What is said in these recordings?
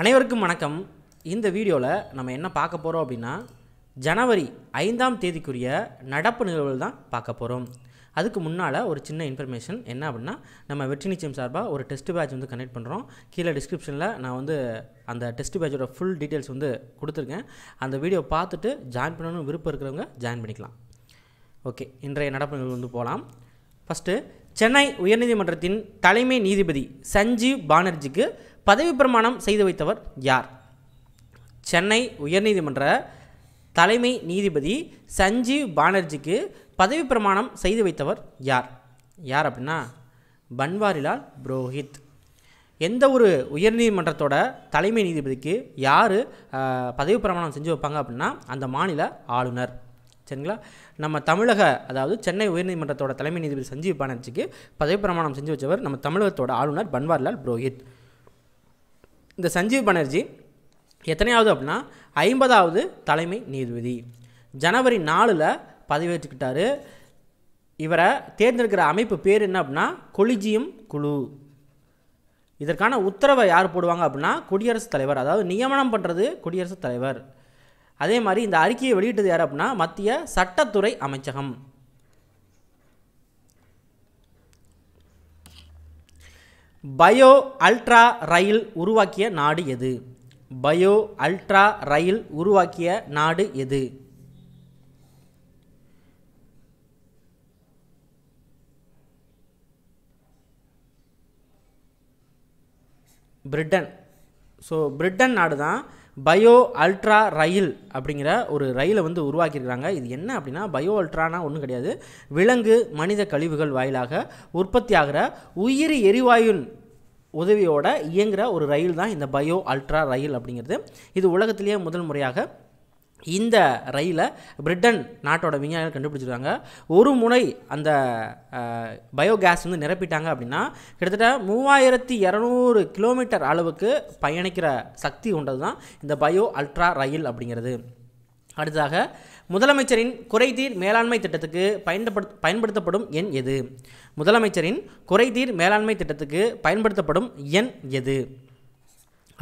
அனைவருக்கும் வணக்கம் இந்த வீடியோவில் நம்ம என்ன பார்க்க போகிறோம் அப்படின்னா ஜனவரி ஐந்தாம் தேதிக்குரிய நடப்பு நிகழ்வுகள் தான் பார்க்க போகிறோம் அதுக்கு முன்னால் ஒரு சின்ன இன்ஃபர்மேஷன் என்ன அப்படின்னா நம்ம வெற்றி நிச்சயம் சார்பாக ஒரு டெஸ்ட் பேட்ச் வந்து கனெக்ட் பண்ணுறோம் கீழே டிஸ்கிரிப்ஷனில் நான் வந்து அந்த டெஸ்ட் பேட்சோட ஃபுல் டீட்டெயில்ஸ் வந்து கொடுத்துருக்கேன் அந்த வீடியோ பார்த்துட்டு ஜாயின் பண்ணணும்னு விருப்பம் இருக்கிறவங்க ஜாயின் பண்ணிக்கலாம் ஓகே இன்றைய நடப்பு நிகழ்வு வந்து போகலாம் ஃபஸ்ட்டு சென்னை உயர்நீதிமன்றத்தின் தலைமை நீதிபதி சஞ்சீவ் பானர்ஜிக்கு பதவி பிரமாணம் செய்து வைத்தவர் யார் சென்னை உயர்நீதிமன்ற தலைமை நீதிபதி சஞ்சீவ் பானர்ஜிக்கு பதவி பிரமாணம் செய்து வைத்தவர் யார் யார் அப்படின்னா பன்வாரிலால் புரோஹித் எந்த ஒரு உயர்நீதிமன்றத்தோட தலைமை நீதிபதிக்கு யார் பதவி பிரமாணம் செஞ்சு வைப்பாங்க அப்படின்னா அந்த மாநில ஆளுநர் சரிங்களா நம்ம தமிழக அதாவது சென்னை உயர்நீதிமன்றத்தோட தலைமை நீதிபதி சஞ்சீவ் பானர்ஜிக்கு பதவி பிரமாணம் செஞ்சு வச்சவர் நம்ம தமிழகத்தோட ஆளுநர் பன்வாரிலால் புரோஹித் இந்த சஞ்சீவ் பானர்ஜி எத்தனையாவது அப்படின்னா ஐம்பதாவது தலைமை நீதிபதி ஜனவரி நாலில் பதவியேற்றுக்கிட்டார் இவரை தேர்ந்தெடுக்கிற அமைப்பு பேர் என்ன அப்படின்னா கொலிஜியம் குழு இதற்கான உத்தரவை யார் போடுவாங்க அப்படின்னா குடியரசுத் தலைவர் அதாவது நியமனம் பண்ணுறது குடியரசுத் தலைவர் அதே மாதிரி இந்த அறிக்கையை வெளியிட்டது யார் அப்படின்னா மத்திய சட்டத்துறை அமைச்சகம் பயோ அல்ட்ரா ரயில் உருவாக்கிய நாடு எது பயோ அல்ட்ரா ரயில் உருவாக்கிய நாடு எது பிரிட்டன் ஸோ பிரிட்டன் நாடு தான் பயோ அல்ட்ரா ரயில் அப்படிங்கிற ஒரு ரயிலை வந்து உருவாக்கியிருக்கிறாங்க இது என்ன அப்படின்னா பயோ அல்ட்ரானா ஒன்றும் கிடையாது விலங்கு மனித கழிவுகள் வாயிலாக உற்பத்தி ஆகிற உயிரி எரிவாயுன் உதவியோட இயங்குகிற ஒரு ரயில் தான் இந்த பயோ அல்ட்ரா ரயில் அப்படிங்கிறது இது உலகத்திலேயே முதல் முறையாக இந்த ரயிலை பிரிட்டன் நாட்டோட விஞ்ஞானிகள் கண்டுபிடிச்சிருக்காங்க ஒரு முனை அந்த பயோகேஸ் வந்து நிரப்பிட்டாங்க அப்படின்னா கிட்டத்தட்ட மூவாயிரத்தி இரநூறு கிலோமீட்டர் அளவுக்கு பயணிக்கிற சக்தி கொண்டது தான் இந்த பயோ அல்ட்ரா ரயில் அப்படிங்கிறது அடுத்ததாக முதலமைச்சரின் குறைதீர் மேலாண்மை திட்டத்துக்கு பயன்படுத்த பயன்படுத்தப்படும் எண் எது முதலமைச்சரின் குறைதீர் மேலாண்மை திட்டத்துக்கு பயன்படுத்தப்படும் எண் எது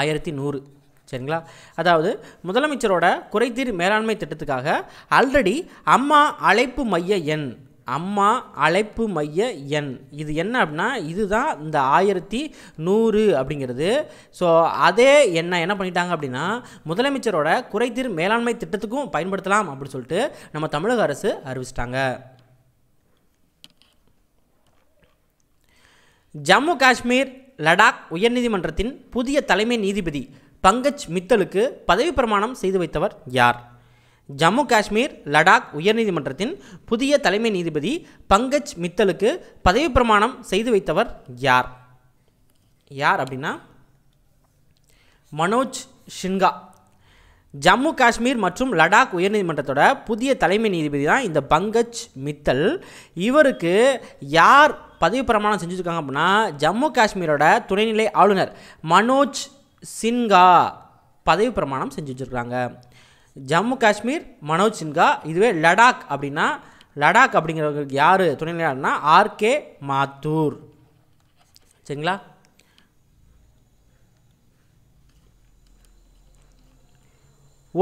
ஆயிரத்தி நூறு சரிங்களா அதாவது முதலமைச்சரோட குறைதீர் மேலாண்மை திட்டத்துக்காக ஆல்ரெடி அம்மா அழைப்பு மைய எண் அம்மா அழைப்பு மைய எண் இது என்ன அப்படின்னா இதுதான் இந்த ஆயிரத்தி நூறு அப்படிங்கிறது ஸோ அதே என்ன என்ன பண்ணிட்டாங்க அப்படின்னா முதலமைச்சரோட குறைதீர் மேலாண்மை திட்டத்துக்கும் பயன்படுத்தலாம் அப்படின்னு சொல்லிட்டு நம்ம தமிழக அரசு அறிவிச்சிட்டாங்க ஜம்மு காஷ்மீர் லடாக் உயர்நீதிமன்றத்தின் புதிய தலைமை நீதிபதி பங்கஜ் மித்தலுக்கு பதவி பிரமாணம் செய்து வைத்தவர் யார் ஜம்மு காஷ்மீர் லடாக் உயர்நீதிமன்றத்தின் புதிய தலைமை நீதிபதி பங்கஜ் மித்தலுக்கு பதவி பிரமாணம் செய்து வைத்தவர் யார் யார் அப்படின்னா மனோஜ் ஷின்கா ஜம்மு காஷ்மீர் மற்றும் லடாக் உயர்நீதிமன்றத்தோட புதிய தலைமை நீதிபதி தான் இந்த பங்கஜ் மித்தல் இவருக்கு யார் பதவி பிரமாணம் செஞ்சுருக்காங்க அப்படின்னா ஜம்மு காஷ்மீரோட துணைநிலை ஆளுநர் மனோஜ் சின்கா பதவி பிரமாணம் செஞ்சு வச்சுருக்காங்க ஜம்மு காஷ்மீர் மனோஜ் சின்கா இதுவே லடாக் அப்படின்னா லடாக் அப்படிங்கிறவங்களுக்கு யார் துணைநிலையாளர்னா ஆர்கே மாத்தூர் சரிங்களா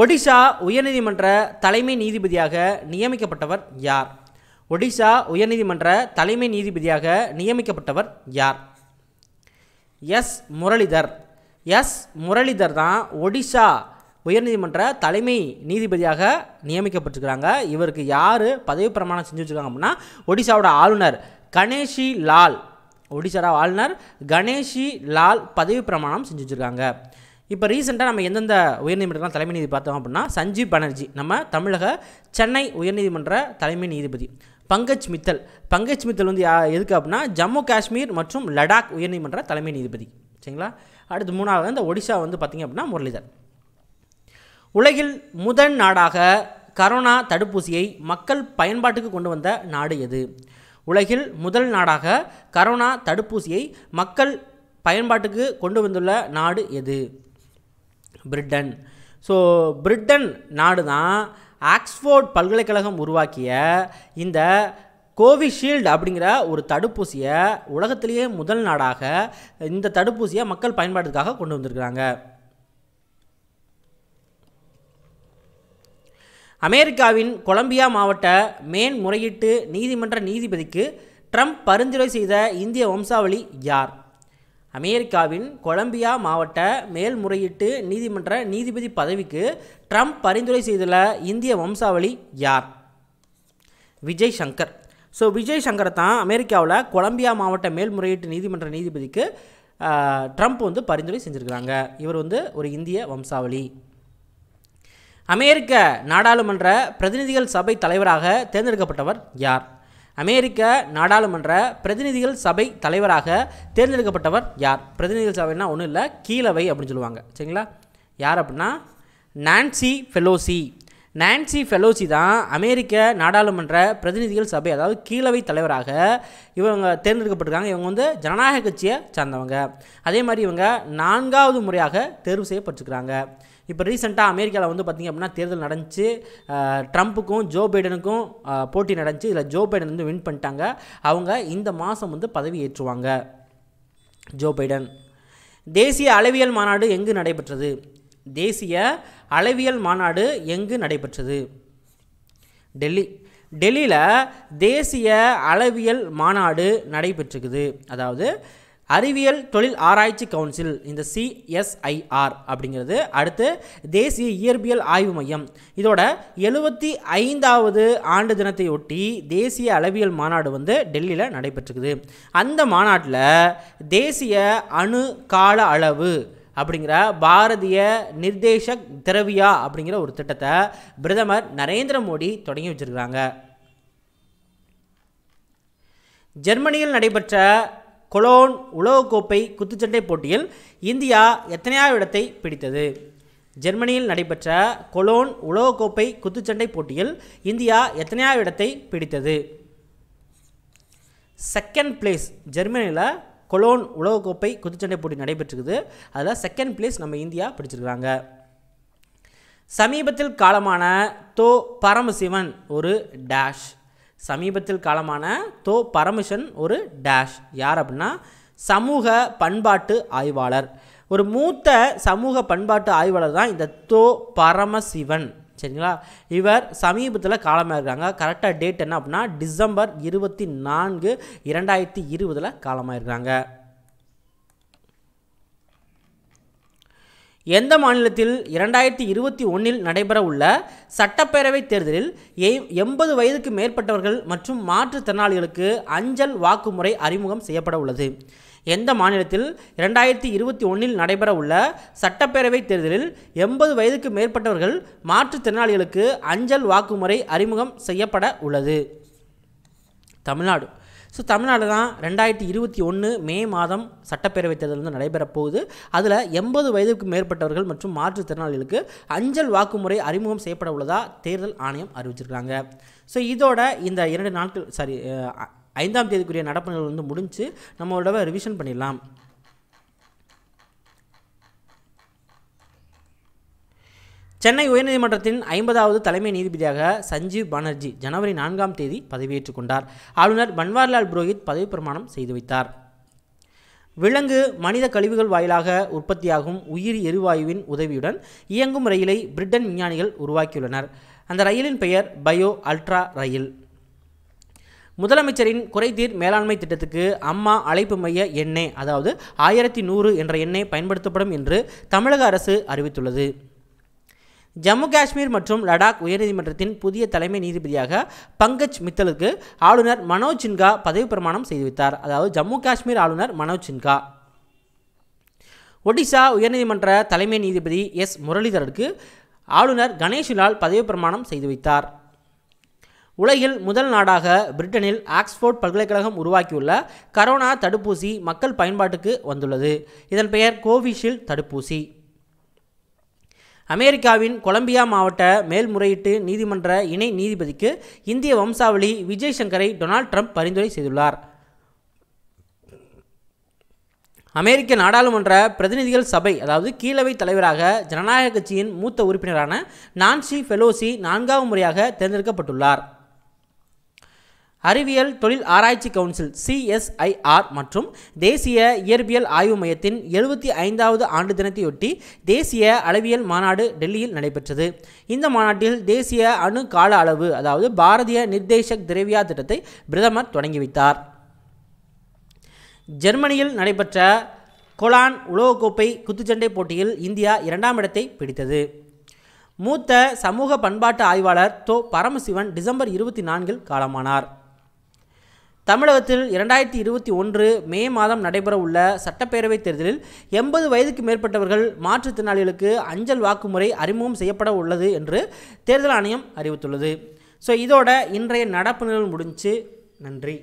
ஒடிசா உயர்நீதிமன்ற தலைமை நீதிபதியாக நியமிக்கப்பட்டவர் யார் ஒடிசா உயர்நீதிமன்ற தலைமை நீதிபதியாக நியமிக்கப்பட்டவர் யார் எஸ் முரளிதர் எஸ் முரளிதர் தான் ஒடிஷா உயர்நீதிமன்ற தலைமை நீதிபதியாக நியமிக்கப்பட்டிருக்கிறாங்க இவருக்கு யார் பதவி பிரமாணம் செஞ்சு வச்சுருக்காங்க அப்படின்னா ஒடிசாவோட ஆளுநர் கணேஷி லால் ஒடிசாவோட ஆளுநர் கணேஷி லால் பதவி பிரமாணம் செஞ்சு வச்சுருக்காங்க இப்போ ரீசெண்டாக நம்ம எந்தெந்த உயர்நீதிமன்றம் தலைமை நீதி பார்த்தோம் அப்படின்னா சஞ்சீவ் பானர்ஜி நம்ம தமிழக சென்னை உயர்நீதிமன்ற தலைமை நீதிபதி பங்கஜ் மித்தல் பங்கஜ் மித்தல் வந்து எதுக்கு அப்படின்னா ஜம்மு காஷ்மீர் மற்றும் லடாக் உயர்நீதிமன்ற தலைமை நீதிபதி சரிங்களா அடுத்து மூணாவது இந்த ஒடிசா வந்து பார்த்திங்க அப்படின்னா முரளிதர் உலகில் முதன் நாடாக கரோனா தடுப்பூசியை மக்கள் பயன்பாட்டுக்கு கொண்டு வந்த நாடு எது உலகில் முதல் நாடாக கரோனா தடுப்பூசியை மக்கள் பயன்பாட்டுக்கு கொண்டு வந்துள்ள நாடு எது பிரிட்டன் ஸோ பிரிட்டன் நாடு தான் ஆக்ஸ்ஃபோர்ட் பல்கலைக்கழகம் உருவாக்கிய இந்த கோவிஷீல்டு அப்படிங்கிற ஒரு தடுப்பூசியை உலகத்திலேயே முதல் நாடாக இந்த தடுப்பூசியை மக்கள் பயன்பாட்டுக்காக கொண்டு வந்திருக்கிறாங்க அமெரிக்காவின் கொலம்பியா மாவட்ட மேன்முறையீட்டு நீதிமன்ற நீதிபதிக்கு ட்ரம்ப் பரிந்துரை செய்த இந்திய வம்சாவளி யார் அமெரிக்காவின் கொலம்பியா மாவட்ட மேல்முறையீட்டு நீதிமன்ற நீதிபதி பதவிக்கு ட்ரம்ப் பரிந்துரை செய்துள்ள இந்திய வம்சாவளி யார் விஜய் சங்கர் ஸோ விஜய் சங்கரை தான் அமெரிக்காவில் கொலம்பியா மாவட்ட மேல்முறையீட்டு நீதிமன்ற நீதிபதிக்கு ட்ரம்ப் வந்து பரிந்துரை செஞ்சுருக்கிறாங்க இவர் வந்து ஒரு இந்திய வம்சாவளி அமெரிக்க நாடாளுமன்ற பிரதிநிதிகள் சபை தலைவராக தேர்ந்தெடுக்கப்பட்டவர் யார் அமெரிக்க நாடாளுமன்ற பிரதிநிதிகள் சபை தலைவராக தேர்ந்தெடுக்கப்பட்டவர் யார் பிரதிநிதிகள் சபைன்னா ஒன்றும் இல்லை கீழவை அப்படின்னு சொல்லுவாங்க சரிங்களா யார் அப்படின்னா நான்சி ஃபெலோசி நான்சி ஃபெலோசி தான் அமெரிக்க நாடாளுமன்ற பிரதிநிதிகள் சபை அதாவது கீழவை தலைவராக இவங்க தேர்ந்தெடுக்கப்பட்டிருக்காங்க இவங்க வந்து ஜனநாயக கட்சியை சார்ந்தவங்க அதே மாதிரி இவங்க நான்காவது முறையாக தேர்வு செய்யப்பட்டிருக்கிறாங்க இப்போ ரீசெண்டாக அமெரிக்காவில் வந்து பார்த்திங்க அப்படின்னா தேர்தல் நடந்துச்சு ட்ரம்ப்புக்கும் ஜோ பைடனுக்கும் போட்டி நடந்துச்சு இதில் ஜோ பைடன் வந்து வின் பண்ணிட்டாங்க அவங்க இந்த மாதம் வந்து பதவி ஏற்றுவாங்க ஜோ பைடன் தேசிய அளவியல் மாநாடு எங்கு நடைபெற்றது தேசிய அளவியல் மாநாடு எங்கு நடைபெற்றது டெல்லி டெல்லியில் தேசிய அளவியல் மாநாடு நடைபெற்றுக்குது அதாவது அறிவியல் தொழில் ஆராய்ச்சி கவுன்சில் இந்த சிஎஸ்ஐஆர் அப்படிங்கிறது அடுத்து தேசிய இயற்பியல் ஆய்வு மையம் இதோட எழுபத்தி ஐந்தாவது ஆண்டு தினத்தை ஒட்டி தேசிய அளவியல் மாநாடு வந்து டெல்லியில் நடைபெற்றுக்குது அந்த மாநாட்டில் தேசிய அணு கால அளவு அப்படிங்கிற பாரதிய நிர்தேஷக் திரவியா அப்படிங்கிற ஒரு திட்டத்தை பிரதமர் நரேந்திர மோடி தொடங்கி வச்சிருக்காங்க ஜெர்மனியில் நடைபெற்ற கொலோன் உலகக்கோப்பை குத்துச்சண்டை போட்டியில் இந்தியா எத்தனையாவது இடத்தை பிடித்தது ஜெர்மனியில் நடைபெற்ற கொலோன் உலகக்கோப்பை குத்துச்சண்டை போட்டியில் இந்தியா எத்தனையாவது இடத்தை பிடித்தது செகண்ட் பிளேஸ் ஜெர்மனியில் கொலோன் உலகக்கோப்பை குத்துச்சண்டை போட்டி நடைபெற்றிருக்குது அதில் செகண்ட் பிளேஸ் நம்ம இந்தியா பிடிச்சிருக்கிறாங்க சமீபத்தில் காலமான தோ பரமசிவன் ஒரு டேஷ் சமீபத்தில் காலமான தோ பரமசன் ஒரு டேஷ் யார் அப்படின்னா சமூக பண்பாட்டு ஆய்வாளர் ஒரு மூத்த சமூக பண்பாட்டு ஆய்வாளர் தான் இந்த தோ பரமசிவன் சரிங்களா இவர் சமீபத்தில் காலமாக இருக்காங்க கரெக்டாக டேட் என்ன அப்படின்னா டிசம்பர் இருபத்தி நான்கு இரண்டாயிரத்தி இருபதில் காலமாக இருக்கிறாங்க எந்த மாநிலத்தில் இரண்டாயிரத்தி இருபத்தி ஒன்றில் நடைபெற உள்ள சட்டப்பேரவை தேர்தலில் எண்பது வயதுக்கு மேற்பட்டவர்கள் மற்றும் மாற்றுத்திறனாளிகளுக்கு அஞ்சல் வாக்குமுறை அறிமுகம் செய்யப்பட உள்ளது எந்த மாநிலத்தில் இரண்டாயிரத்தி இருபத்தி ஒன்றில் நடைபெற உள்ள சட்டப்பேரவை தேர்தலில் எண்பது வயதுக்கு மேற்பட்டவர்கள் மாற்றுத்திறனாளிகளுக்கு அஞ்சல் வாக்குமுறை அறிமுகம் செய்யப்பட உள்ளது தமிழ்நாடு ஸோ தமிழ்நாடு தான் ரெண்டாயிரத்தி இருபத்தி ஒன்று மே மாதம் சட்டப்பேரவைத் தேர்தல் வந்து நடைபெறப் போகுது அதில் எண்பது வயதுக்கு மேற்பட்டவர்கள் மற்றும் மாற்றுத்திறனாளிகளுக்கு அஞ்சல் வாக்குமுறை அறிமுகம் செய்யப்பட உள்ளதாக தேர்தல் ஆணையம் அறிவிச்சிருக்காங்க ஸோ இதோட இந்த இரண்டு நாட்கள் சாரி ஐந்தாம் தேதிக்குரிய நடப்பு நிகழ்வு வந்து முடிஞ்சு நம்மளோட ரிவிஷன் பண்ணிடலாம் சென்னை உயர்நீதிமன்றத்தின் ஐம்பதாவது தலைமை நீதிபதியாக சஞ்சீவ் பானர்ஜி ஜனவரி நான்காம் தேதி பதவியேற்றுக் கொண்டார் ஆளுநர் பன்வாரிலால் புரோஹித் பதவி பிரமாணம் செய்து வைத்தார் விலங்கு மனித கழிவுகள் வாயிலாக உற்பத்தியாகும் உயிரி எரிவாயுவின் உதவியுடன் இயங்கும் ரயிலை பிரிட்டன் விஞ்ஞானிகள் உருவாக்கியுள்ளனர் அந்த ரயிலின் பெயர் பயோ அல்ட்ரா ரயில் முதலமைச்சரின் குறைதீர் மேலாண்மை திட்டத்துக்கு அம்மா அழைப்பு மைய எண்ணெய் அதாவது ஆயிரத்தி நூறு என்ற எண்ணெய் பயன்படுத்தப்படும் என்று தமிழக அரசு அறிவித்துள்ளது ஜம்மு காஷ்மீர் மற்றும் லடாக் உயர்நீதிமன்றத்தின் புதிய தலைமை நீதிபதியாக பங்கஜ் மித்தலுக்கு ஆளுநர் மனோஜ் சின்கா பதவி பிரமாணம் செய்து வைத்தார் அதாவது ஜம்மு காஷ்மீர் ஆளுநர் மனோஜ் சின்கா ஒடிசா உயர்நீதிமன்ற தலைமை நீதிபதி எஸ் முரளிதரனுக்கு ஆளுநர் கணேஷ் லால் பதவி பிரமாணம் செய்து வைத்தார் உலகில் முதல் நாடாக பிரிட்டனில் ஆக்ஸ்போர்ட் பல்கலைக்கழகம் உருவாக்கியுள்ள கரோனா தடுப்பூசி மக்கள் பயன்பாட்டுக்கு வந்துள்ளது இதன் பெயர் கோவிஷீல்டு தடுப்பூசி அமெரிக்காவின் கொலம்பியா மாவட்ட மேல்முறையீட்டு நீதிமன்ற இணை நீதிபதிக்கு இந்திய வம்சாவளி விஜய் சங்கரை டொனால்ட் ட்ரம்ப் பரிந்துரை செய்துள்ளார் அமெரிக்க நாடாளுமன்ற பிரதிநிதிகள் சபை அதாவது கீழவை தலைவராக ஜனநாயக கட்சியின் மூத்த உறுப்பினரான நான்சி ஃபெலோசி நான்காவது முறையாக தேர்ந்தெடுக்கப்பட்டுள்ளார் அறிவியல் தொழில் ஆராய்ச்சி கவுன்சில் சிஎஸ்ஐஆர் மற்றும் தேசிய இயற்பியல் ஆய்வு மையத்தின் எழுபத்தி ஐந்தாவது ஆண்டு தினத்தையொட்டி தேசிய அளவியல் மாநாடு டெல்லியில் நடைபெற்றது இந்த மாநாட்டில் தேசிய அணு கால அளவு அதாவது பாரதிய நிர்தேஷக் திரவியா திட்டத்தை பிரதமர் தொடங்கி வைத்தார் ஜெர்மனியில் நடைபெற்ற கொலான் உலகக்கோப்பை குத்துச்சண்டை போட்டியில் இந்தியா இரண்டாம் இடத்தை பிடித்தது மூத்த சமூக பண்பாட்டு ஆய்வாளர் தோ பரமசிவன் டிசம்பர் இருபத்தி நான்கில் காலமானார் தமிழகத்தில் இரண்டாயிரத்தி இருபத்தி ஒன்று மே மாதம் நடைபெற உள்ள சட்டப்பேரவைத் தேர்தலில் எண்பது வயதுக்கு மேற்பட்டவர்கள் மாற்றுத்திறனாளிகளுக்கு அஞ்சல் வாக்குமுறை அறிமுகம் செய்யப்பட உள்ளது என்று தேர்தல் ஆணையம் அறிவித்துள்ளது ஸோ இதோட இன்றைய நடப்பு நிகழ்வு முடிஞ்சு நன்றி